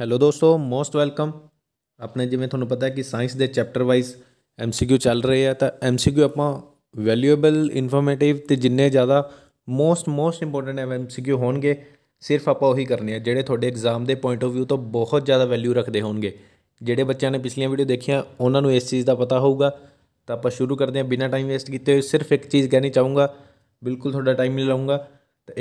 hello ਦੋਸਤੋ most welcome ਆਪਣੇ ਜਿਵੇਂ ਤੁਹਾਨੂੰ ਪਤਾ ਹੈ ਕਿ ਸਾਇੰਸ ਦੇ ਚੈਪਟਰ ਵਾਈਜ਼ ਐਮਸੀਕਿਊ ਚੱਲ ਰਹੇ ਆ ਤਾਂ ਐਮਸੀਕਿਊ ਆਪਾਂ ਵੈਲਿਊਏਬਲ ਇਨਫੋਰਮੇਟਿਵ ਤੇ ਜਿੰਨੇ ਜ਼ਿਆਦਾ ਮੋਸਟ ਮੋਸਟ ਇੰਪੋਰਟੈਂਟ ਐਮਸੀਕਿਊ ਹੋਣਗੇ ਸਿਰਫ ਆਪਾਂ ਉਹੀ ਕਰਨੇ ਆ ਜਿਹੜੇ ਤੁਹਾਡੇ ਐਗਜ਼ਾਮ ਦੇ ਪੁਆਇੰਟ ਆਫ View ਤੋਂ ਬਹੁਤ ਜ਼ਿਆਦਾ ਵੈਲਿਊ ਰੱਖਦੇ ਹੋਣਗੇ ਜਿਹੜੇ ਬੱਚਿਆਂ ਨੇ ਪਿਛਲੀਆਂ ਵੀਡੀਓ ਦੇਖੀਆਂ ਉਹਨਾਂ ਨੂੰ ਇਸ ਚੀਜ਼ ਦਾ ਪਤਾ ਹੋਊਗਾ ਤਾਂ ਆਪਾਂ ਸ਼ੁਰੂ ਕਰਦੇ ਹਾਂ ਬਿਨਾਂ ਟਾਈਮ ਵੇਸਟ ਕੀਤੇ ਸਿਰਫ ਇੱਕ ਚੀਜ਼ ਕਹਿਣੀ ਚਾਹੂੰਗਾ ਬਿਲਕੁਲ ਤੁਹਾਡਾ ਟਾਈਮ ਨਹੀਂ ਲਾਉਂਗਾ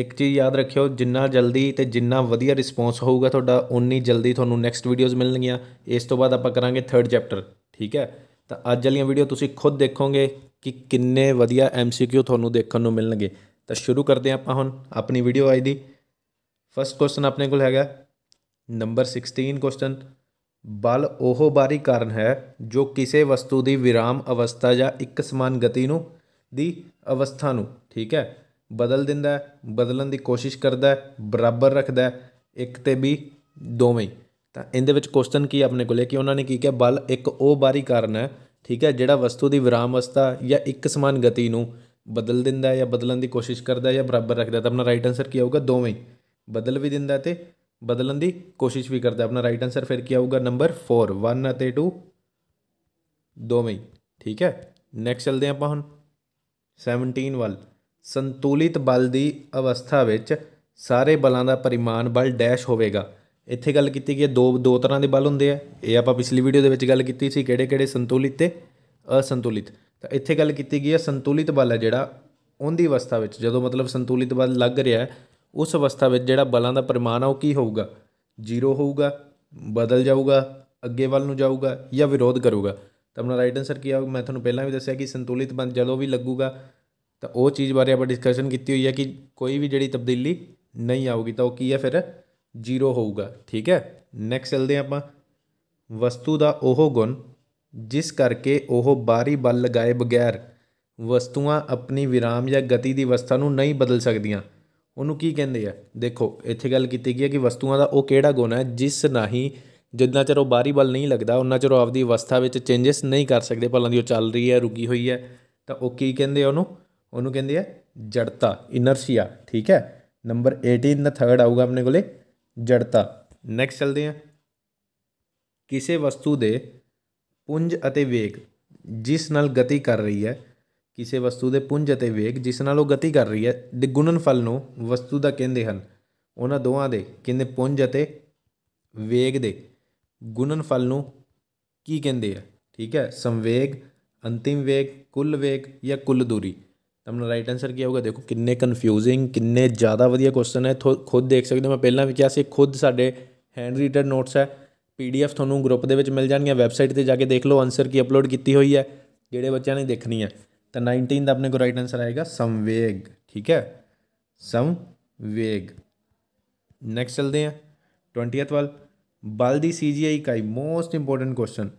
ਇੱਕ ਚੀਜ਼ ਯਾਦ ਰੱਖਿਓ ਜਿੰਨਾ ਜਲਦੀ ਤੇ ਜਿੰਨਾ ਵਧੀਆ ਰਿਸਪੌਂਸ ਹੋਊਗਾ ਤੁਹਾਡਾ ਉਨੀ ਜਲਦੀ ਤੁਹਾਨੂੰ ਨੈਕਸਟ ਵੀਡੀਓਜ਼ ਮਿਲਣਗੀਆਂ ਇਸ ਤੋਂ ਬਾਅਦ ਆਪਾਂ ਕਰਾਂਗੇ ਥਰਡ ਚੈਪਟਰ ਠੀਕ ਹੈ ਤਾਂ ਅੱਜ ਵਾਲੀਆਂ ਵੀਡੀਓ ਤੁਸੀਂ ਖੁਦ ਦੇਖੋਗੇ ਕਿ ਕਿੰਨੇ ਵਧੀਆ ਐਮਸੀਕਿਊ ਤੁਹਾਨੂੰ ਦੇਖਣ ਨੂੰ ਮਿਲਣਗੇ ਤਾਂ ਸ਼ੁਰੂ ਕਰਦੇ ਹਾਂ ਆਪਾਂ ਹੁਣ ਆਪਣੀ ਵੀਡੀਓ ਅੱਜ ਦੀ ਫਰਸਟ ਕੁਐਸਚਨ ਆਪਣੇ ਕੋਲ ਹੈਗਾ ਨੰਬਰ 16 ਕੁਐਸਚਨ ਬਲ ਉਹ ਬਾਰੀ ਕਾਰਨ ਹੈ ਜੋ ਕਿਸੇ ਵਸਤੂ ਦੀ ਵਿਰਾਮ ਅਵਸਥਾ ਜਾਂ ਇੱਕ ਸਮਾਨ ਗਤੀ ਨੂੰ ਦੀ ਅਵਸਥਾ ਨੂੰ ਠੀਕ ਹੈ ਬਦਲ ਦਿੰਦਾ ਬਦਲਣ ਦੀ ਕੋਸ਼ਿਸ਼ ਕਰਦਾ ਬਰਾਬਰ ਰੱਖਦਾ ਇੱਕ ਤੇ ਵੀ ਦੋਵੇਂ ਤਾਂ ਇਹਦੇ ਵਿੱਚ ਕੁਐਸਚਨ ਕੀ ਆਪਣੇ ਕੋਲੇ ਕਿ ਉਹਨਾਂ ਨੇ ਕੀ ਕਿਹਾ ਬਲ ਇੱਕ ਉਹ ਬਾਰੀ ਕਾਰਨ ਹੈ ਠੀਕ ਹੈ ਜਿਹੜਾ ਵਸਤੂ ਦੀ ਵਿਰਾਮ ਅਵਸਥਾ ਜਾਂ ਇੱਕ ਸਮਾਨ ਗਤੀ ਨੂੰ ਬਦਲ ਦਿੰਦਾ ਹੈ ਜਾਂ ਬਦਲਣ ਦੀ ਕੋਸ਼ਿਸ਼ ਕਰਦਾ ਹੈ ਜਾਂ ਬਰਾਬਰ ਰੱਖਦਾ ਤਾਂ ਆਪਣਾ ਰਾਈਟ ਆਨਸਰ ਕੀ ਆਊਗਾ ਦੋਵੇਂ ਬਦਲ ਵੀ ਦਿੰਦਾ ਤੇ ਬਦਲਣ ਦੀ ਕੋਸ਼ਿਸ਼ ਵੀ ਕਰਦਾ ਆਪਣਾ ਰਾਈਟ ਆਨਸਰ ਫਿਰ ਕੀ ਆਊਗਾ ਨੰਬਰ 4 1 ਅਤੇ 2 ਦੋਵੇਂ ਠੀਕ ਹੈ ਨੈਕਸਟ ਚਲਦੇ ਆਪਾਂ ਹੁਣ 17 ਵੱਲ ਸੰਤੁਲਿਤ ਬਲ ਦੀ ਅਵਸਥਾ ਵਿੱਚ ਸਾਰੇ ਬਲਾਂ ਦਾ ਪਰਿਮਾਣ ਬਲ ਡੈਸ਼ ਹੋਵੇਗਾ ਇੱਥੇ ਗੱਲ ਕੀਤੀ ਗਈ ਹੈ ਦੋ ਦੋ ਤਰ੍ਹਾਂ ਦੇ ਬਲ ਹੁੰਦੇ ਆ ਇਹ ਆਪਾਂ ਪਿਛਲੀ ਵੀਡੀਓ ਦੇ ਵਿੱਚ ਗੱਲ ਕੀਤੀ ਸੀ ਕਿਹੜੇ ਕਿਹੜੇ ਸੰਤੁਲਿਤ ਤੇ ਅਸੰਤੁਲਿਤ ਤਾਂ ਇੱਥੇ ਗੱਲ ਕੀਤੀ ਗਈ ਹੈ ਸੰਤੁਲਿਤ ਬਲ ਹੈ ਜਿਹੜਾ ਉਹਦੀ ਅਵਸਥਾ ਵਿੱਚ ਜਦੋਂ ਮਤਲਬ ਸੰਤੁਲਿਤ ਬਲ ਲੱਗ ਰਿਹਾ ਹੈ ਉਸ ਅਵਸਥਾ ਵਿੱਚ ਜਿਹੜਾ ਬਲਾਂ ਦਾ ਪਰਿਮਾਣ ਆ ਉਹ ਕੀ ਹੋਊਗਾ ਜ਼ੀਰੋ ਹੋਊਗਾ ਬਦਲ ਜਾਊਗਾ ਅੱਗੇ ਵੱਲ ਨੂੰ ਜਾਊਗਾ ਜਾਂ ਵਿਰੋਧ ਕਰੂਗਾ ਤਾਂ ਆਪਣਾ ਰਾਈਟ ਆਨਸਰ ਕੀ ਆਊਗਾ ਮੈਂ ਤੁਹਾਨੂੰ ਪਹਿਲਾਂ ਵੀ ਦੱਸਿਆ ਕਿ ਸੰਤੁਲਿਤ ਬਲ ਜਦੋਂ ਵੀ ਲੱਗੂਗਾ ਤਾਂ ਉਹ ਚੀਜ਼ ਬਾਰੇ ਆਪਾਂ ਡਿਸਕਸ਼ਨ ਕੀਤੀ ਹੋਈ ਹੈ ਕਿ ਕੋਈ ਵੀ ਜਿਹੜੀ ਤਬਦੀਲੀ ਨਹੀਂ ਆਊਗੀ ਤਾਂ ਉਹ ਕੀ ਹੈ ਫਿਰ ਜ਼ੀਰੋ ਹੋਊਗਾ ਠੀਕ ਹੈ ਨੈਕਸਟ ਚਲਦੇ ਆਪਾਂ ਵਸਤੂ ਦਾ ਉਹ ਗੁਣ ਜਿਸ ਕਰਕੇ ਉਹ ਬਾਹਰੀ ਬਲ ਲਗਾਏ ਬਗੈਰ ਵਸਤੂਆਂ ਆਪਣੀ ਵਿਰਾਮ ਜਾਂ ਗਤੀ ਦੀ ਅਵਸਥਾ ਨੂੰ ਨਹੀਂ ਬਦਲ ਸਕਦੀਆਂ ਉਹਨੂੰ ਕੀ ਕਹਿੰਦੇ ਆ ਦੇਖੋ ਇੱਥੇ ਗੱਲ ਕੀਤੀ ਗਈ ਹੈ ਕਿ ਵਸਤੂਆਂ ਦਾ ਉਹ ਕਿਹੜਾ ਗੁਣ ਹੈ ਜਿਸ ਨਹੀਂ ਜਿੰਨਾ ਚਿਰ ਉਹ ਬਾਹਰੀ ਬਲ ਨਹੀਂ ਲੱਗਦਾ ਉਹਨਾਂ ਚਿਰ ਉਹ ਆਪਦੀ ਅਵਸਥਾ ਵਿੱਚ ਚੇਂਜਸ ਨਹੀਂ ਕਰ ਸਕਦੇ ਭਲਾਂ ਦੀ ਉਹ ਚੱਲ ਰਹੀ ਹੈ ਰੁਕੀ ਹੋਈ ਹੈ ਤਾਂ ਉਹ ਕੀ ਕਹਿੰਦੇ ਆ ਉਹਨੂੰ ਉਹਨੂੰ ਕਹਿੰਦੇ ਆ ਜੜਤਾ ਇਨਰਸ਼ੀਆ ਠੀਕ ਹੈ ਨੰਬਰ 18 ਦਾ ਥਰਡ ਆਊਗਾ ਆਪਣੇ ਕੋਲੇ ਜੜਤਾ ਨੈਕਸਟ ਚਲਦੇ ਆ ਕਿਸੇ ਵਸਤੂ ਦੇ ਪੁੰਜ ਅਤੇ ਵੇਗ ਜਿਸ ਨਾਲ ਗਤੀ ਕਰ ਰਹੀ ਹੈ ਕਿਸੇ ਵਸਤੂ ਦੇ ਪੁੰਜ ਅਤੇ ਵੇਗ ਜਿਸ ਨਾਲ ਉਹ ਗਤੀ ਕਰ ਰਹੀ ਹੈ ਦੇ ਗੁਣਨਫਲ ਨੂੰ ਵਸਤੂ ਦਾ ਕਹਿੰਦੇ ਹਨ ਉਹਨਾਂ ਦੋਵਾਂ ਦੇ ਕਿੰਨੇ ਪੁੰਜ ਅਤੇ ਵੇਗ ਦੇ ਗੁਣਨਫਲ ਨੂੰ ਕੀ ਕਹਿੰਦੇ ਆ ਠੀਕ ਹੈ ਸੰਵੇਗ ਅੰਤਿਮ ਵੇਗ ਕੁੱਲ ਵੇਗ ਜਾਂ ਕੁੱਲ ਦੂਰੀ ਆਪਣਾ ਰਾਈਟ ਆਨਸਰ ਕੀ ਆਊਗਾ ਦੇਖੋ ਕਿੰਨੇ ਕਨਫਿਊਜ਼ਿੰਗ ਕਿੰਨੇ ਜ਼ਿਆਦਾ ਵਧੀਆ ਕੁਐਸਚਨ ਹੈ ਖੁਦ ਦੇਖ ਸਕਦੇ ਹੋ ਮੈਂ ਪਹਿਲਾਂ ਵੀ ਕਿਹਾ ਸੀ ਖੁਦ ਸਾਡੇ ਹੈਂਡ ਰੀਟਡ ਨੋਟਸ ਹੈ ਪੀਡੀਐਫ ਤੁਹਾਨੂੰ ਗਰੁੱਪ ਦੇ ਵਿੱਚ ਮਿਲ ਜਾਣਗੀਆਂ ਵੈਬਸਾਈਟ ਤੇ ਜਾ ਕੇ ਦੇਖ ਲਓ ਆਨਸਰ ਕੀ ਅਪਲੋਡ ਕੀਤੀ ਹੋਈ ਹੈ ਜਿਹੜੇ ਬੱਚਿਆਂ ਨੇ ਦੇਖਣੀ ਹੈ ਤਾਂ 19 ਦਾ ਆਪਣੇ ਕੋ ਰਾਈਟ ਆਨਸਰ ਆਏਗਾ ਸਮਵੇਗ ਠੀਕ ਹੈ ਸਮਵੇਗ ਨੈਕਸਟ ਚਲਦੇ ਹਾਂ 20th ਵਾਲ ਬਲ ਦੀ ਸੀਜੀਆਈ ਕਾਈ most important question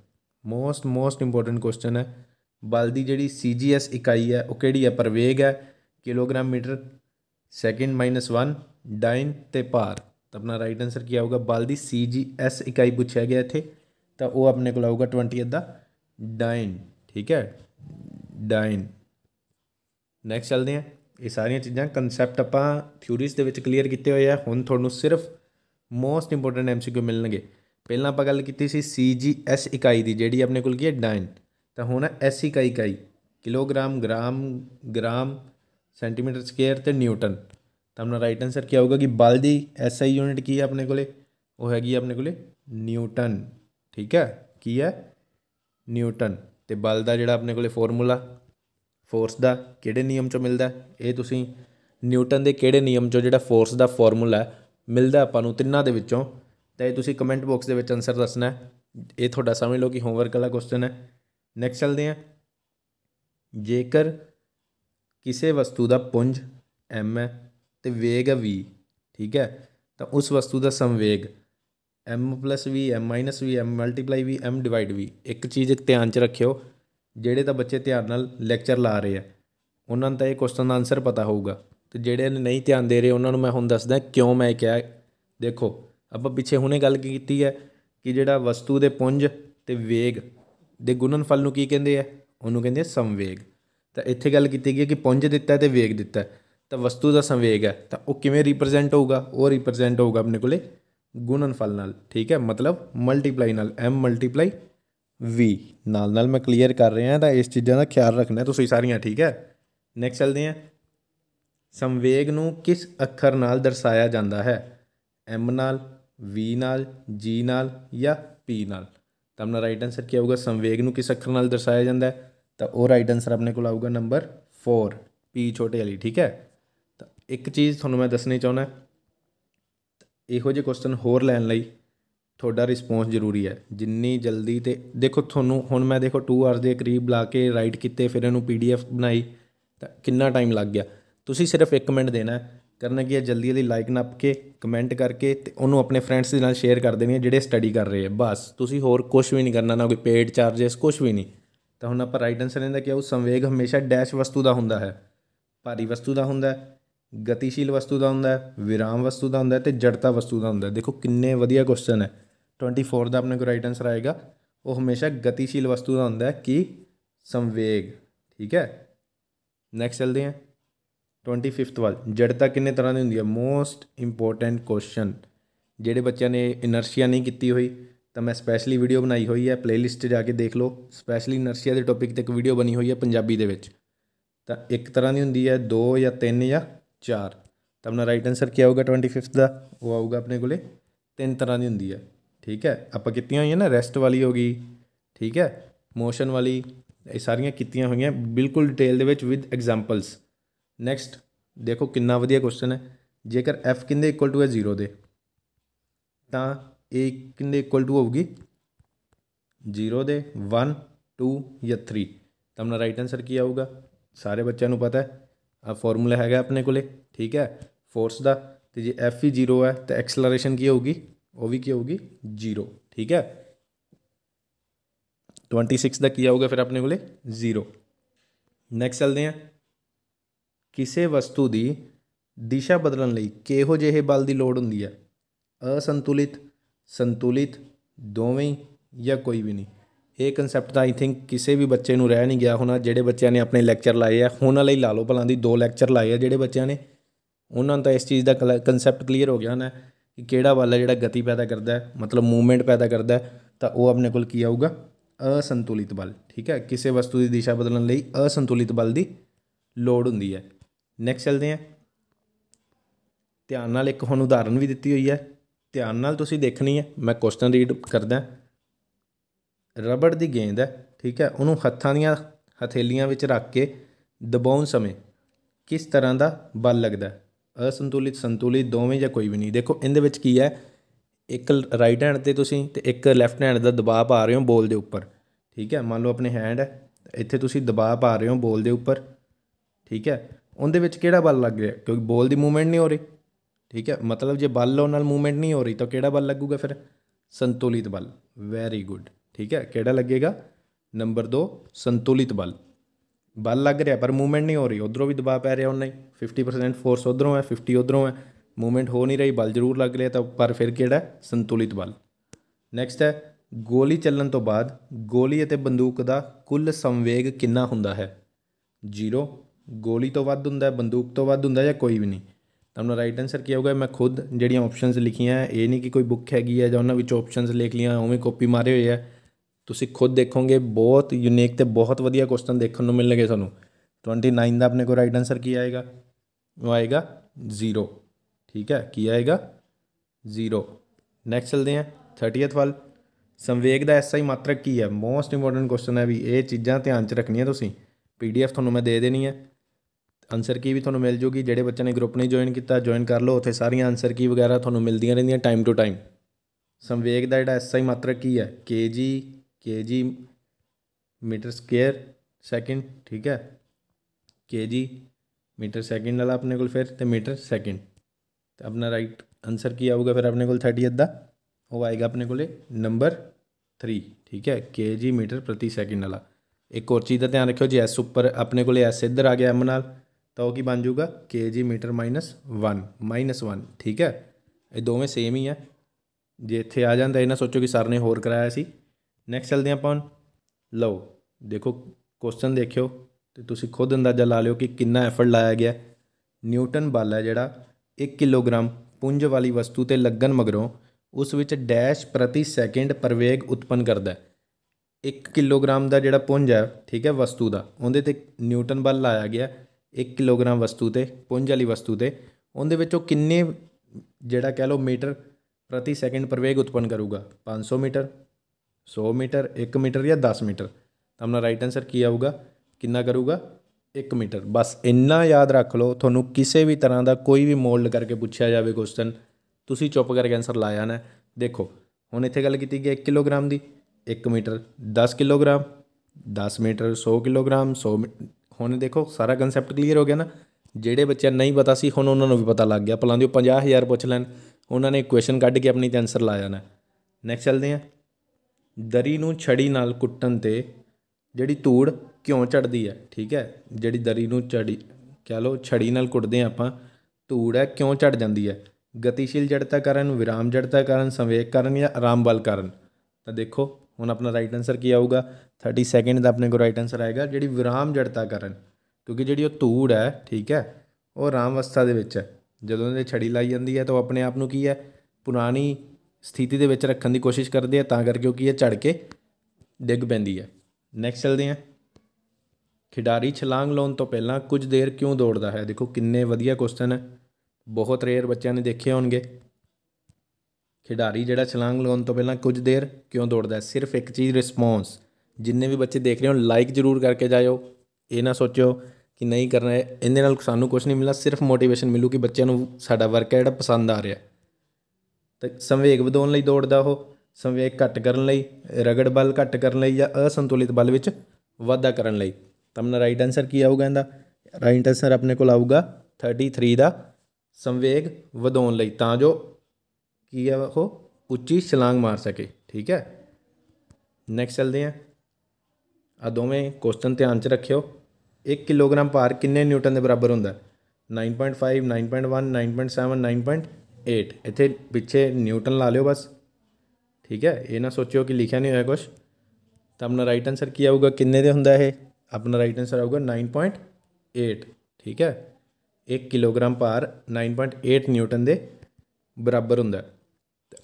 most most important question ਹੈ ਬਲ ਦੀ ਜਿਹੜੀ ਸੀਜੀਐਸ ਇਕਾਈ ਹੈ ਉਹ ਕਿਹੜੀ ਹੈ ਪਰਵੇਗ ਹੈ kilogram metre second minus 1 dyne ਤੇ ਭਾਰ ਤਾਂ ਆਪਣਾ ਰਾਈਟ ਆਨਸਰ ਕੀ ਆਊਗਾ ਬਲ ਦੀ ਸੀਜੀਐਸ ਇਕਾਈ ਪੁੱਛਿਆ ਗਿਆ ਇੱਥੇ ਤਾਂ ਉਹ ਆਪਣੇ ਕੋਲ ਆਊਗਾ 20 ਦਾ ਡਾਈਨ ਠੀਕ ਹੈ ਡਾਈਨ ਨੈਕਸਟ ਚੱਲਦੇ ਹਾਂ ਇਹ ਸਾਰੀਆਂ ਚੀਜ਼ਾਂ ਕਨਸੈਪਟ ਆਪਾਂ ਥਿਊਰੀਸ ਦੇ ਵਿੱਚ ਕਲੀਅਰ ਕੀਤੇ ਹੋਏ ਆ ਹੁਣ ਤੁਹਾਨੂੰ ਸਿਰਫ ਮੋਸਟ ਇੰਪੋਰਟੈਂਟ ਐਮਸੀਕਿਊ ਮਿਲਣਗੇ ਪਹਿਲਾਂ ਆਪਾਂ ਗੱਲ ਕੀਤੀ ਸੀ ਸੀਜੀਐਸ ਇਕਾਈ ਦੀ ਜਿਹੜੀ ਆਪਣੇ ਕੋਲ ਕੀ ਹੈ ਡਾਈਨ ਤਾਂ ਹੁਣ ਐਸ ਇਕਾਈ ਕਾਈ ਕਿਲੋਗ੍ਰam ਗ੍ਰam ਗ੍ਰam ਸੈਂਟੀਮੀਟਰ ਸਕੁਅਰ ਤੇ ਨਿਊਟਨ ਤਾਂ ਆਪਣਾ ਰਾਈਟ ਆਨਸਰ ਕੀ ਆਊਗਾ ਕਿ ਬਲ ਦੀ ਐਸ ਯੂਨਿਟ ਕੀ ਹੈ ਆਪਣੇ ਕੋਲੇ ਉਹ ਹੈਗੀ ਆਪਣੇ ਕੋਲੇ ਨਿਊਟਨ ਠੀਕ ਹੈ ਕੀ ਹੈ ਨਿਊਟਨ ਤੇ ਬਲ ਦਾ ਜਿਹੜਾ ਆਪਣੇ ਕੋਲੇ ਫਾਰਮੂਲਾ ਫੋਰਸ ਦਾ ਕਿਹੜੇ ਨਿਯਮ ਚੋਂ ਮਿਲਦਾ ਇਹ ਤੁਸੀਂ ਨਿਊਟਨ ਦੇ ਕਿਹੜੇ ਨਿਯਮ ਚੋਂ ਜਿਹੜਾ ਫੋਰਸ ਦਾ ਫਾਰਮੂਲਾ ਮਿਲਦਾ ਆਪਾਂ ਨੂੰ ਤਿੰਨਾਂ ਦੇ ਵਿੱਚੋਂ ਤਾਂ ਇਹ ਤੁਸੀਂ ਕਮੈਂਟ ਬਾਕਸ ਦੇ ਵਿੱਚ ਆਨਸਰ ਦੱਸਣਾ ਇਹ ਤੁਹਾਡਾ ਸਮਝ ਲਓ ਕਿ ਹੋਮਵਰਕ ਵਾਲਾ ਕੁਐਸਚਨ ਹੈ ਨੈਕਸਟ ਚਲਦੇ ਆ ਜੇਕਰ ਕਿਸੇ ਵਸਤੂ ਦਾ ਪੁੰਜ m ਹੈ ਤੇ ਵੇਗ ਹੈ v ਠੀਕ ਹੈ ਤਾਂ ਉਸ ਵਸਤੂ ਦਾ ਸੰਵੇਗ m v m v m v m v ਇੱਕ ਚੀਜ਼ ਧਿਆਨ 'ਚ ਰੱਖਿਓ ਜਿਹੜੇ ਤਾਂ ਬੱਚੇ ਧਿਆਨ ਨਾਲ ਲੈਕਚਰ ਲਾ ਰਹੇ ਆ ਉਹਨਾਂ ਨੂੰ ਤਾਂ ਇਹ ਕੁਐਸਚਨ ਦਾ ਆਨਸਰ ਪਤਾ ਹੋਊਗਾ ਤੇ ਜਿਹੜੇ ਨੇ ਨਹੀਂ ਧਿਆਨ ਦੇ ਰਹੇ ਉਹਨਾਂ ਨੂੰ ਮੈਂ ਹੁਣ ਦੱਸਦਾ ਕਿਉਂ ਮੈਂ ਇਹ ਕਿਹਾ ਦੇਖੋ ਆਪਾਂ ਪਿੱਛੇ ਹੁਣੇ ਗੱਲ ਕੀਤੀ ਹੈ ਕਿ ਜਿਹੜਾ ਵਸਤੂ ਦੇ ਪੁੰਜ ਤੇ ਵੇਗ ਦੇ ਗੁਣਨਫਲ ਨੂੰ ਕੀ ਕਹਿੰਦੇ ਆ ਉਹਨੂੰ ਕਹਿੰਦੇ ਆ ਸੰਵੇਗ ਤਾਂ ਇੱਥੇ ਗੱਲ ਕੀਤੀ ਗਈ ਕਿ ਪੁੰਜ ਦਿੱਤਾ ਤੇ ਵੇਗ ਦਿੱਤਾ ਤਾਂ ਵਸਤੂ ਦਾ ਸੰਵੇਗ ਹੈ ਤਾਂ ਉਹ ਕਿਵੇਂ ਰਿਪਰੈਜ਼ੈਂਟ ਹੋਊਗਾ ਉਹ ਰਿਪਰੈਜ਼ੈਂਟ ਹੋਊਗਾ ਆਪਣੇ ਕੋਲੇ ਗੁਣਨਫਲ ਨਾਲ ਠੀਕ ਹੈ ਮਤਲਬ ਮਲਟੀਪਲਾਈ ਨਾਲ m ਮਲਟੀਪਲਾਈ v ਨਾਲ ਨਾਲ ਮੈਂ ਕਲੀਅਰ ਕਰ ਰਿਹਾ ਤਾਂ ਇਸ ਚੀਜ਼ਾਂ ਦਾ ਖਿਆਲ ਰੱਖਣਾ ਤੁਸੀਂ ਸਾਰੀਆਂ ਠੀਕ ਹੈ ਨੈਕਸਟ ਚੱਲਦੇ ਹਾਂ ਸੰਵੇਗ ਨੂੰ ਕਿਸ ਅੱਖਰ ਨਾਲ ਦਰਸਾਇਆ ਜਾਂਦਾ ਹੈ m ਨਾਲ v ਨਾਲ g ਨਾਲ ਜਾਂ p ਨਾਲ ਤਾਂ ਆਪਣਾ ਰਾਈਟ ਆਨਸਰ ਕੀ ਆਊਗਾ ਸੰਵੇਗ ਨੂੰ ਕਿਸ ਅੱਖਰ ਨਾਲ ਦਰਸਾਇਆ ਜਾਂਦਾ ਹੈ ਤਾਂ ਉਹ ਰਾਈਟ ਆਨਸਰ ਆਪਣੇ ਕੋਲ ਆਊਗਾ ਨੰਬਰ 4 ਪੀ ਛੋਟੇ ਵਾਲੀ ਠੀਕ ਹੈ ਤਾਂ ਇੱਕ ਚੀਜ਼ ਤੁਹਾਨੂੰ ਮੈਂ ਦੱਸਣੀ ਚਾਹੁੰਦਾ ਇਹੋ ਜਿਹੇ ਕੁਐਸਚਨ ਹੋਰ ਲੈਣ ਲਈ ਤੁਹਾਡਾ ਰਿਸਪੌਂਸ ਜ਼ਰੂਰੀ ਹੈ ਜਿੰਨੀ ਜਲਦੀ ਤੇ ਦੇਖੋ ਤੁਹਾਨੂੰ ਹੁਣ ਮੈਂ ਦੇਖੋ 2 ਆਵਰਸ ਦੇ ਕਰੀਬ ਲਾ ਕੇ ਰਾਈਟ ਕੀਤੇ ਫਿਰ ਇਹਨੂੰ ਪੀਡੀਐਫ ਬਣਾਈ ਤਾਂ ਕਿੰਨਾ ਟਾਈਮ ਲੱਗ ਗਿਆ ਤੁਸੀਂ ਸਿਰਫ 1 ਮਿੰਟ ਦੇਣਾ ਕਰਨਾ ਕੀ ਹੈ ਜਲਦੀ ਜਲਦੀ ਲਾਈਕ ਨੱਪ ਕੇ ਕਮੈਂਟ ਕਰਕੇ ਤੇ ਉਹਨੂੰ ਆਪਣੇ ਫਰੈਂਡਸ ਦੇ ਨਾਲ ਸ਼ੇਅਰ ਕਰ ਦੇਣੀ ਹੈ ਜਿਹੜੇ ਸਟੱਡੀ ਕਰ ਰਹੇ ਹੈ ਬਸ ਤੁਸੀਂ ਹੋਰ ਕੁਝ ਵੀ ਨਹੀਂ ਕਰਨਾ ਨਾ ਕੋਈ ਪੇਡ ਚਾਰजेस ਕੁਝ ਵੀ ਨਹੀਂ ਤਾਂ ਹੁਣ ਆਪਾਂ ਰਾਈਟ ਆਨਸਰ ਇਹਦਾ ਕੀ ਉਹ ਸੰਵੇਗ ਹਮੇਸ਼ਾ ਡੈਸ਼ ਵਸਤੂ ਦਾ ਹੁੰਦਾ ਹੈ ਭਾਰੀ ਵਸਤੂ ਦਾ ਹੁੰਦਾ ਹੈ ਗਤੀਸ਼ੀਲ ਵਸਤੂ ਦਾ ਹੁੰਦਾ ਹੈ ਵਿਰਾਮ ਵਸਤੂ ਦਾ ਹੁੰਦਾ ਹੈ ਤੇ ਜੜਤਾ ਵਸਤੂ ਦਾ ਹੁੰਦਾ ਹੈ ਦੇਖੋ ਕਿੰਨੇ ਵਧੀਆ ਕੁਐਸਚਨ ਹੈ 24 ਦਾ ਆਪਣੇ ਕੋ ਰਾਈਟ ਆਨਸਰ ਆਏਗਾ ਉਹ ਹਮੇਸ਼ਾ ਗਤੀਸ਼ੀਲ ਵਸਤੂ ਦਾ ਹੁੰਦਾ ਹੈ ਕਿ ਸੰਵੇਗ ਠੀਕ ਹੈ ਨੈਕਸਟ ਚਲਦੇ ਹਾਂ 25th ਵਾਲ ਜੜਤਾ ਕਿੰਨੇ ਤਰ੍ਹਾਂ ਦੀ ਹੁੰਦੀ ਹੈ ਮੋਸਟ ਇੰਪੋਰਟੈਂਟ ਕੁਐਸਚਨ ਜਿਹੜੇ ਬੱਚਿਆਂ ਨੇ ਇਨਰਸ਼ੀਆ ਨਹੀਂ ਕੀਤੀ ਹੋਈ ਤਾਂ ਮੈਂ ਸਪੈਸ਼ਲੀ ਵੀਡੀਓ ਬਣਾਈ ਹੋਈ ਹੈ ਪਲੇਲਿਸਟ ਜਾ ਕੇ ਦੇਖ ਲਓ ਸਪੈਸ਼ਲੀ ਇਨਰਸ਼ੀਆ ਦੇ ਟੌਪਿਕ ਤੇ ਇੱਕ ਵੀਡੀਓ ਬਣੀ ਹੋਈ ਹੈ ਪੰਜਾਬੀ ਦੇ ਵਿੱਚ ਤਾਂ ਇੱਕ ਤਰ੍ਹਾਂ ਦੀ ਹੁੰਦੀ ਹੈ 2 ਜਾਂ 3 ਜਾਂ 4 ਤਾਂ ਆਪਣਾ ਰਾਈਟ ਆਨਸਰ ਕੀ ਆਊਗਾ 25th ਦਾ ਉਹ ਆਊਗਾ ਆਪਣੇ ਕੋਲੇ ਤਿੰਨ ਤਰ੍ਹਾਂ ਦੀ ਹੁੰਦੀ ਹੈ ਠੀਕ ਹੈ ਆਪਾਂ ਕੀਤੀਆਂ ਹੋਈਆਂ ਨਾ ਰੈਸਟ ਵਾਲੀ ਹੋ ਗਈ ਠੀਕ ਹੈ ਮੋਸ਼ਨ ਵਾਲੀ ਇਹ ਸਾਰੀਆਂ ਕੀਤੀਆਂ ਹੋਈਆਂ ਬਿਲਕੁਲ ਡਿਟੇਲ ਦੇ ਵਿੱਚ ਵਿਦ ਐਗਜ਼ਾਮਪਲਸ ਨੈਕਸਟ ਦੇਖੋ ਕਿੰਨਾ ਵਧੀਆ ਕੁਐਸਚਨ ਹੈ ਜੇਕਰ f ਕਿੰਦੇ ਇਕੁਅਲ ਟੂ ਹੈ 0 ਦੇ ਤਾਂ a ਕਿੰਦੇ ਇਕੁਅਲ ਟੂ ਹੋਊਗੀ 0 ਦੇ 1 2 ਜਾਂ 3 ਤਾਂ ਆਪਣਾ ਰਾਈਟ ਆਨਸਰ ਕੀ ਆਊਗਾ ਸਾਰੇ ਬੱਚਿਆਂ ਨੂੰ ਪਤਾ ਹੈ ਆ ਫਾਰਮੂਲਾ ਹੈਗਾ ਆਪਣੇ ਕੋਲੇ ਠੀਕ ਹੈ ਫੋਰਸ ਦਾ ਤੇ ਜੇ f ਹੀ 0 ਹੈ ਤਾਂ ਐਕਸਲਰੇਸ਼ਨ ਕੀ ਹੋਊਗੀ ਉਹ ਵੀ ਕੀ ਹੋਊਗੀ 0 ਠੀਕ ਹੈ 26 ਦਾ ਕੀ ਆਊਗਾ ਫਿਰ ਆਪਣੇ ਕੋਲੇ 0 ਨੈਕਸਟ ਚਲਦੇ ਹਾਂ ਕਿਸੇ ਵਸਤੂ ਦੀ ਦਿਸ਼ਾ ਬਦਲਣ ਲਈ ਕਿਹੋ ਜਿਹੇ ਬਲ ਦੀ ਲੋੜ ਹੁੰਦੀ ਹੈ ਅਸੰਤੁਲਿਤ ਸੰਤੁਲਿਤ ਦੋਵੇਂ ਜਾਂ ਕੋਈ ਵੀ ਨਹੀਂ ਇਹ ਕਨਸੈਪਟ ਤਾਂ ਆਈ ਥਿੰਕ ਕਿਸੇ ਵੀ ਬੱਚੇ ਨੂੰ ਰਹਿ ਨਹੀਂ ਗਿਆ ਹੋਣਾ ਜਿਹੜੇ ਬੱਚਿਆਂ ਨੇ ਆਪਣੇ ਲੈਕਚਰ ਲਾਏ ਆ ਹੁਣ ਲਈ ਲਾ ਲਓ ਭਲਾਂ ਦੀ ਦੋ ਲੈਕਚਰ ਲਾਏ ਆ ਜਿਹੜੇ ਬੱਚਿਆਂ ਨੇ ਉਹਨਾਂ ਨੂੰ ਤਾਂ ਇਸ ਚੀਜ਼ ਦਾ ਕਨਸੈਪਟ ਕਲੀਅਰ ਹੋ ਗਿਆ ਹੋਣਾ ਕਿ ਕਿਹੜਾ ਬਲ ਹੈ ਜਿਹੜਾ ਗਤੀ ਪੈਦਾ ਕਰਦਾ ਹੈ ਮਤਲਬ ਮੂਵਮੈਂਟ ਪੈਦਾ ਕਰਦਾ ਹੈ ਤਾਂ ਉਹ ਆਪਣੇ ਕੋਲ ਕੀ ਆਊਗਾ ਅਸੰਤੁਲਿਤ ਬਲ ਠੀਕ ਹੈ ਕਿਸੇ ਵਸਤੂ ਦੀ ਦਿਸ਼ਾ ਬਦਲਣ ਲਈ ਅਸੰਤੁਲਿਤ ਬਲ ਦੀ ਲੋੜ ਹੁੰਦੀ ਹੈ ਨੈਕਸਟ ਚਲਦੇ ਹਾਂ ਧਿਆਨ ਨਾਲ ਇੱਕ ਹੁਣ ਉਦਾਹਰਨ ਵੀ ਦਿੱਤੀ ਹੋਈ ਹੈ ਧਿਆਨ ਨਾਲ ਤੁਸੀਂ ਦੇਖਣੀ ਹੈ ਮੈਂ ਕੁਐਸਚਨ ਰੀਡ ਕਰਦਾ ਰਬੜ ਦੀ ਗੇਂਦ ਹੈ ਠੀਕ ਹੈ ਉਹਨੂੰ ਹੱਥਾਂ ਦੀਆਂ ਹਥੇਲੀਆਂ ਵਿੱਚ ਰੱਖ ਕੇ ਦਬਾਉਣ ਸਮੇਂ ਕਿਸ ਤਰ੍ਹਾਂ ਦਾ ਬਲ ਲੱਗਦਾ ਅਸੰਤੁਲਿਤ ਸੰਤੁਲਿਤ ਦੋਵੇਂ ਜਾਂ ਕੋਈ ਵੀ ਨਹੀਂ ਦੇਖੋ ਇਹਦੇ ਵਿੱਚ ਕੀ ਹੈ ਇੱਕ ਰਾਈਟ ਹੈਂਡ ਤੇ ਤੁਸੀਂ ਤੇ ਇੱਕ ਲੈਫਟ ਹੈਂਡ ਦਾ ਦਬਾਅ ਪਾ ਰਹੇ ਹੋ ਬੋਲ ਦੇ ਉੱਪਰ ਠੀਕ ਹੈ ਮੰਨ ਲਓ ਆਪਣੇ ਹੈਂਡ ਹੈ ਇੱਥੇ ਤੁਸੀਂ ਦਬਾਅ ਪਾ ਰਹੇ ਹੋ ਬੋਲ ਦੇ ਉੱਪਰ ਠੀਕ ਹੈ ਉਹਦੇ ਵਿੱਚ ਕਿਹੜਾ ਬਲ ਲੱਗ ਰਿਹਾ ਕਿਉਂਕਿ ਬੋਲ ਦੀ ਮੂਵਮੈਂਟ ਨਹੀਂ ਹੋ ਰਹੀ ਠੀਕ ਹੈ ਮਤਲਬ ਜੇ ਬਲ ਉਹ ਨਾਲ ਮੂਵਮੈਂਟ ਨਹੀਂ ਹੋ ਰਹੀ ਤਾਂ ਕਿਹੜਾ ਬਲ ਲੱਗੂਗਾ ਫਿਰ ਸੰਤੁਲਿਤ ਬਲ ਵੈਰੀ ਗੁੱਡ ਠੀਕ ਹੈ ਕਿਹੜਾ ਲੱਗੇਗਾ ਨੰਬਰ 2 ਸੰਤੁਲਿਤ ਬਲ ਬਲ ਲੱਗ ਰਿਹਾ ਪਰ ਮੂਵਮੈਂਟ ਨਹੀਂ ਹੋ ਰਹੀ ਉਧਰੋਂ ਵੀ ਦਬਾਅ ਪੈ ਰਿਹਾ ਉਹਨਾਂ ਹੀ 50% ਫੋਰਸ ਉਧਰੋਂ ਹੈ 50 ਉਧਰੋਂ ਹੈ ਮੂਵਮੈਂਟ ਹੋ ਨਹੀਂ ਰਹੀ ਬਲ ਜ਼ਰੂਰ ਲੱਗ ਰਿਹਾ ਤਾਂ ਪਰ ਫਿਰ ਕਿਹੜਾ ਸੰਤੁਲਿਤ ਬਲ ਨੈਕਸਟ ਹੈ ਗੋਲੀ ਚੱਲਣ ਤੋਂ ਬਾਅਦ ਗੋਲੀ ਅਤੇ ਬੰਦੂਕ ਦਾ ਕੁੱਲ ਸੰਵੇਗ ਕਿੰਨਾ ਹੁੰਦਾ ਹੈ 0 ਗੋਲੀ ਤੋਂ ਵੱਧ ਹੁੰਦਾ ਹੈ ਬੰਦੂਕ ਤੋਂ ਵੱਧ ਹੁੰਦਾ ਹੈ ਜਾਂ ਕੋਈ ਵੀ ਨਹੀਂ ਤਾਂ ਰਾਈਟ ਆਨਸਰ ਕੀ ਹੋਊਗਾ ਮੈਂ ਖੁਦ ਜਿਹੜੀਆਂ ਆਪਸ਼ਨਸ ਲਿਖੀਆਂ ਇਹ ਨਹੀਂ ਕਿ ਕੋਈ ਬੁੱਕ ਹੈਗੀ ਹੈ ਜਾਂ ਉਹਨਾਂ ਵਿੱਚ ਆਪਸ਼ਨਸ ਲਿਖ ਲੀਆਂ ਉਵੇਂ ਕਾਪੀ ਮਾਰੇ ਹੋਏ ਆ ਤੁਸੀਂ ਖੁਦ ਦੇਖੋਗੇ ਬਹੁਤ ਯੂਨੀਕ ਤੇ ਬਹੁਤ ਵਧੀਆ ਕੁਐਸਚਨ ਦੇਖਣ ਨੂੰ ਮਿਲਣਗੇ ਤੁਹਾਨੂੰ 29 ਦਾ ਆਪਣੇ ਕੋਲ ਰਾਈਟ ਆਨਸਰ ਕੀ ਆਏਗਾ ਉਹ ਆਏਗਾ 0 ਠੀਕ ਹੈ ਕੀ ਆਏਗਾ 0 ਨੈਕਸਟ ਚਲਦੇ ਹਾਂ 30th ਵੱਲ ਸੰਵੇਗ ਦਾ ਐਸਆਈ ਮਾਤਰਕ ਕੀ ਹੈ ਮੋਸਟ ਇੰਪੋਰਟੈਂਟ ਕੁਐਸਚਨ ਹੈ ਵੀ ਇਹ ਚੀਜ਼ਾਂ ਧਿਆਨ 'ਚ ਰੱਖਣੀਆਂ ਤੁਸੀਂ ਪੀਡੀਐਫ ਤੁਹਾਨੂੰ ਮੈਂ ਦੇ ਦੇਣੀ ਹੈ ਆਨਸਰ ਕੀ ਵੀ ਤੁਹਾਨੂੰ ਮਿਲ ਜੂਗੀ ਜਿਹੜੇ ਬੱਚਿਆਂ ਨੇ ਗਰੁੱਪ ਨਹੀਂ ਜੁਆਇਨ ਕੀਤਾ ਜੁਆਇਨ ਕਰ ਲਓ ਉੱਥੇ ਸਾਰੀਆਂ ਆਨਸਰ ਕੀ ਵਗੈਰਾ ਤੁਹਾਨੂੰ ਮਿਲਦੀਆਂ ਰਹਿੰਦੀਆਂ ਟਾਈਮ ਟੂ ਟਾਈਮ ਸੰਵੇਗ ਦਾ ਜਿਹੜਾ ਐਸਆਈ ਮਾਤਰਕ ਕੀ ਹੈ kg kg metre square second ਠੀਕ ਹੈ ਕੇਜੀ ਮੀਟਰ ਸੈਕਿੰਡ ਵਾਲਾ ਆਪਣੇ ਕੋਲ ਫਿਰ ਤੇ ਮੀਟਰ ਸੈਕਿੰਡ ਤੇ ਆਪਣਾ ਰਾਈਟ ਆਨਸਰ ਕੀ ਆਊਗਾ ਫਿਰ ਆਪਣੇ ਕੋਲ 30 ਦਾ ਉਹ ਆਏਗਾ ਆਪਣੇ ਕੋਲੇ ਨੰਬਰ 3 ਠੀਕ ਹੈ ਕੇਜੀ ਮੀਟਰ ਪ੍ਰਤੀ ਸੈਕਿੰਡ ਵਾਲਾ ਇੱਕ ਹੋਰ ਚੀਜ਼ ਦਾ ਧਿਆਨ ਰੱਖਿਓ ਜੇ ਐਸ ਉੱਪਰ ਆਪਣੇ ਕੋਲੇ ਐਸ ਇੱਧਰ ਆ ਗਿਆ ਐਮ ਨਾਲ ਤਾਂ ਉਹ ਕੀ ਬਣ ਜਾਊਗਾ kg ਮੀਟਰ ਮਾਈਨਸ 1 ਮਾਈਨਸ 1 ਠੀਕ ਹੈ ਇਹ ਦੋਵੇਂ ਸੇਮ ਹੀ ਆ ਜੇ ਇੱਥੇ ਆ ਜਾਂਦਾ ਇਹਨਾਂ ਸੋਚੋ ਕਿ ਸਰ ਨੇ ਹੋਰ ਕਰਾਇਆ ਸੀ ਨੈਕਸਟ ਚਲਦੇ ਆਪਾਂ ਲਓ ਦੇਖੋ ਕੁਐਸਚਨ ਦੇਖਿਓ ਤੇ ਤੁਸੀਂ ਖੁਦ ਅੰਦਾਜ਼ਾ ਲਾ ਲਿਓ ਕਿ ਕਿੰਨਾ ਐਫਰਟ ਲਾਇਆ ਗਿਆ ਨਿਊਟਨ ਬਲ ਹੈ ਜਿਹੜਾ 1 ਕਿਲੋਗ੍ਰਾਮ ਪੁੰਜ ਵਾਲੀ ਵਸਤੂ ਤੇ ਲੱਗਣ ਮਗਰੋਂ ਉਸ ਵਿੱਚ ਡੈਸ਼ ਪ੍ਰਤੀ ਸੈਕਿੰਡ ਪ੍ਰਵੇਗ ਉਤਪੰਨ ਕਰਦਾ ਹੈ 1 ਕਿਲੋਗ੍ਰਾਮ ਦਾ ਜਿਹੜਾ ਪੁੰਜ ਹੈ ਠੀਕ ਹੈ ਵਸਤੂ ਦਾ ਉਹਦੇ ਤੇ ਨਿਊਟਨ ਬਲ ਲਾਇਆ ਗਿਆ 1 ਕਿਲੋਗ੍ਰਾਮ ਵਸਤੂ ਤੇ ਪੁੰਜ ਵਾਲੀ ਵਸਤੂ ਤੇ ਉਹਦੇ ਵਿੱਚੋਂ ਕਿੰਨੇ ਜਿਹੜਾ ਕਹਿ ਲਓ ਮੀਟਰ ਪ੍ਰਤੀ ਸੈਕਿੰਡ ਪ੍ਰਵੇਗ ਉਤਪੰਨ ਕਰੂਗਾ 500 ਮੀਟਰ 100 ਮੀਟਰ 1 ਮੀਟਰ ਜਾਂ 10 ਮੀਟਰ ਤਾਂ ਆਪਣਾ ਰਾਈਟ ਆਨਸਰ ਕੀ ਆਊਗਾ ਕਿੰਨਾ ਕਰੂਗਾ 1 ਮੀਟਰ ਬਸ ਇੰਨਾ ਯਾਦ ਰੱਖ ਲਓ ਤੁਹਾਨੂੰ ਕਿਸੇ ਵੀ ਤਰ੍ਹਾਂ ਦਾ ਕੋਈ ਵੀ ਮੋਲਡ ਕਰਕੇ ਪੁੱਛਿਆ ਜਾਵੇ ਕੁਐਸਚਨ ਤੁਸੀਂ ਚੁੱਪ ਕਰਕੇ ਆਨਸਰ ਲਾਇਆ ਨਾ ਦੇਖੋ ਹੁਣ ਇੱਥੇ ਗੱਲ ਕੀਤੀ ਗਈ 1 ਕਿਲੋਗ੍ਰਾਮ ਦੀ 1 ਮੀਟਰ 10 ਕਿਲੋਗ੍ਰਾਮ 10 ਮੀਟਰ 100 ਕਿਲੋਗ੍ਰਾਮ 100 ਹੁਣ ਦੇਖੋ ਸਾਰਾ ਕਨਸੈਪਟ ਕਲੀਅਰ ਹੋ ਗਿਆ ਨਾ ਜਿਹੜੇ ਬੱਚਿਆਂ ਨਹੀਂ ਪਤਾ ਸੀ ਹੁਣ ਉਹਨਾਂ ਨੂੰ ਵੀ ਪਤਾ ਲੱਗ ਗਿਆ ਪਲਾਂ ਦੀ 50000 ਪੁੱਛ ਲੈਣ ਉਹਨਾਂ ਨੇ ਕੁਐਸਚਨ ਕੱਢ ਕੇ ਆਪਣੀ ਤੇ ਆਨਸਰ ਲਾ ਜਾਣਾ ਨੈਕਸਟ ਚੱਲਦੇ ਹਾਂ ਦਰੀ ਨੂੰ ਛੜੀ ਨਾਲ ਕੁੱਟਣ ਤੇ ਜਿਹੜੀ ਧੂੜ ਕਿਉਂ ਚੜਦੀ ਹੈ ਠੀਕ ਹੈ ਜਿਹੜੀ ਦਰੀ ਨੂੰ ਛੜੀ ਕਹ ਲਓ ਛੜੀ ਨਾਲ ਕੁੱਟਦੇ ਆ ਆਪਾਂ ਧੂੜ ਹੈ ਕਿਉਂ ਚੜ ਜਾਂਦੀ ਹੈ ਗਤੀਸ਼ੀਲ ਜੜਤਾ ਕਾਰਨ ਵਿਰਾਮ ਜੜਤਾ ਕਾਰਨ ਸੰਵੇਗ ਕਾਰਨ ਜਾਂ ਆਰਾਮ ਬਲ ਕਾਰਨ ਤਾਂ ਦੇਖੋ ਹੁਣ ਆਪਣਾ ਰਾਈਟ ਆਨਸਰ ਕੀ ਆਊਗਾ 30 ਸੈਕਿੰਡ ਦਾ ਆਪਣੇ ਕੋਲ ਰਾਈਟ ਆਨਸਰ ਆਏਗਾ ਜਿਹੜੀ ਵਿਰਾਮ ਜੜਤਾ ਕਰਨ ਕਿਉਂਕਿ ਜਿਹੜੀ ਉਹ ਧੂੜ ਹੈ ਠੀਕ ਹੈ ਉਹ ਰਾਮ ਅਵਸਥਾ ਦੇ ਵਿੱਚ ਹੈ ਜਦੋਂ ਇਹਦੇ ਛੜੀ ਲਾਈ ਜਾਂਦੀ ਹੈ ਤਾਂ ਉਹ ਆਪਣੇ ਆਪ ਨੂੰ ਕੀ ਹੈ ਪੁਰਾਣੀ ਸਥਿਤੀ ਦੇ ਵਿੱਚ ਰੱਖਣ ਦੀ ਕੋਸ਼ਿਸ਼ ਕਰਦੇ ਆ ਤਾਂ ਕਰਕੇ ਉਹ ਕੀ ਹੈ ਝੜ ਕੇ ਡਿੱਗ ਪੈਂਦੀ ਹੈ ਨੈਕਸਟ ਚਲਦੇ ਆ ਖਿਡਾਰੀ ਛਲਾਂਗ ਲਾਉਣ ਤੋਂ ਪਹਿਲਾਂ ਕੁਝ ਦੇਰ ਕਿਉਂ ਦੌੜਦਾ ਹੈ ਦੇਖੋ ਕਿੰਨੇ ਵਧੀਆ ਕੁਐਸਚਨ ਹੈ ਬਹੁਤ ਰੇਅਰ ਬੱਚਿਆਂ ਨੇ ਦੇਖੇ ਹੋਣਗੇ ਖਿਡਾਰੀ ਜਿਹੜਾ ਛਲਾਂਗ ਲਾਉਣ ਤੋਂ ਪਹਿਲਾਂ ਕੁਝ ਦੇਰ ਕਿਉਂ ਦੌੜਦਾ ਸਿਰਫ ਇੱਕ ਚੀਜ਼ ਰਿਸਪੌਂਸ ਜਿੰਨੇ ਵੀ ਬੱਚੇ ਦੇਖ ਰਹੇ ਹੋ ਲਾਈਕ ਜ਼ਰੂਰ ਕਰਕੇ ਜਾਇਓ ਇਹ ਨਾ ਸੋਚਿਓ ਕਿ ਨਹੀਂ ਕਰਨਾ ਇਹਦੇ ਨਾਲ ਸਾਨੂੰ ਕੁਝ ਨਹੀਂ ਮਿਲਣਾ ਸਿਰਫ ਮੋਟੀਵੇਸ਼ਨ ਮਿਲੂ ਕਿ ਬੱਚਿਆਂ ਨੂੰ ਸਾਡਾ ਵਰਕ ਹੈ ਜਿਹੜਾ ਪਸੰਦ ਆ ਰਿਹਾ ਤੇ ਸੰਵੇਗ ਵਧਾਉਣ ਲਈ ਦੌੜਦਾ ਉਹ ਸੰਵੇਗ ਘੱਟ ਕਰਨ ਲਈ ਰਗੜ ਬਲ ਘੱਟ ਕਰਨ ਲਈ ਜਾਂ ਅਸੰਤੁਲਿਤ ਬਲ ਵਿੱਚ ਵਾਧਾ ਕਰਨ ਲਈ ਤਾਂ ਮਨ ਰਾਈਟ ਆਨਸਰ ਕੀ ਆਊਗਾ ਇਹਦਾ ਰਾਈਟ ਆਨਸਰ ਆਪਣੇ ਕੋਲ ਆਊਗਾ 33 ਦਾ ਸੰਵੇਗ ਵਧਾਉਣ ਲਈ ਤਾਂ ਜੋ ਕੀ ਆ ਉਹ ਉੱਚੀ ਛਲਾਂਗ ਮਾਰ ਸਕੇ ਠੀਕ ਹੈ ਨੈਕਸਟ ਚਲਦੇ ਆ ਆ ਦੋਵੇਂ ਕੁਐਸਚਨ ਧਿਆਨ 'ਚ ਰੱਖਿਓ 1 ਕਿਲੋਗ੍ਰਾਮ ਭਾਰ ਕਿੰਨੇ ਨਿਊਟਨ ਦੇ ਬਰਾਬਰ ਹੁੰਦਾ 9.5 9.1 9.7 9.8 ਇੱਥੇ ਪਿੱਛੇ ਨਿਊਟਨ ਲਾ ਲਿਓ ਬਸ ਠੀਕ ਹੈ ਇਹ ਨਾ ਸੋਚਿਓ ਕਿ ਲਿਖਿਆ ਨਹੀਂ ਹੋਇਆ ਕੁਝ ਤਾਂ ਆਪਣਾ ਰਾਈਟ ਆਨਸਰ ਕੀ ਆਊਗਾ ਕਿੰਨੇ ਦੇ ਹੁੰਦਾ ਇਹ ਆਪਣਾ ਰਾਈਟ ਆਨਸਰ ਆਊਗਾ 9.8 ਠੀਕ ਹੈ 1 ਕਿਲੋਗ੍ਰਾਮ ਭਾਰ 9.8 ਨਿਊਟਨ ਦੇ ਬਰਾਬਰ ਹੁੰਦਾ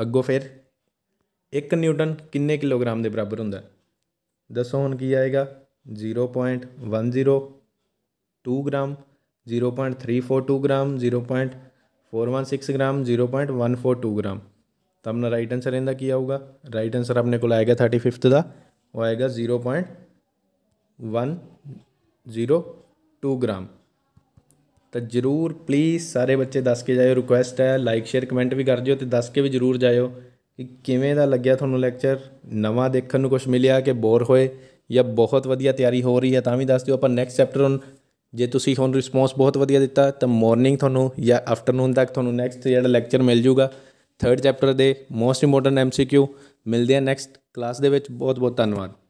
अगो फिर एक न्यूटन किन्ने किलोग्राम के बराबर होंगे दसो हूँ की आएगा zero point one zero two gram zero point three four two gram zero point four one six gram zero point one four two gram तो अपना राइट आंसर इनका की आऊगा राइट आंसर अपने को आएगा थर्टी फिफ्थ का वह आएगा zero point one zero two gram ਤਾਂ ਜ਼ਰੂਰ ਪਲੀਜ਼ ਸਾਰੇ ਬੱਚੇ ਦੱਸ ਕੇ ਜਾਇਓ ਰਿਕੁਐਸਟ ਹੈ ਲਾਈਕ ਸ਼ੇਅਰ ਕਮੈਂਟ ਵੀ ਕਰ ਜਿਓ ਤੇ ਦੱਸ ਕੇ ਵੀ ਜ਼ਰੂਰ ਜਾਇਓ ਕਿ ਕਿਵੇਂ ਦਾ ਲੱਗਿਆ ਤੁਹਾਨੂੰ ਲੈਕਚਰ ਨਵਾਂ ਦੇਖਣ ਨੂੰ ਕੁਝ ਮਿਲਿਆ ਕਿ ਬੋਰ ਹੋਏ ਜਾਂ ਬਹੁਤ ਵਧੀਆ ਤਿਆਰੀ ਹੋ ਰਹੀ ਹੈ ਤਾਂ ਵੀ ਦੱਸ ਦਿਓ ਆਪਾਂ ਨੈਕਸਟ ਚੈਪਟਰ ਨੂੰ ਜੇ ਤੁਸੀਂ ਹੁਣ ਰਿਸਪੌਂਸ ਬਹੁਤ ਵਧੀਆ ਦਿੱਤਾ ਤਾਂ ਮਾਰਨਿੰਗ ਤੁਹਾਨੂੰ ਜਾਂ ਆਫਟਰਨੂਨ ਤੱਕ ਤੁਹਾਨੂੰ ਨੈਕਸਟ ਜਿਹੜਾ ਲੈਕਚਰ ਮਿਲ ਜੂਗਾ ਥਰਡ ਚੈਪਟਰ ਦੇ ਮੋਸਟ ਇੰਪੋਰਟੈਂਟ ਐਮਸੀਕਿਊ ਮਿਲਦੇ ਆ ਨੈਕਸਟ ਕਲਾਸ ਦੇ ਵਿੱਚ ਬਹੁਤ ਬਹੁਤ ਧੰਨਵਾਦ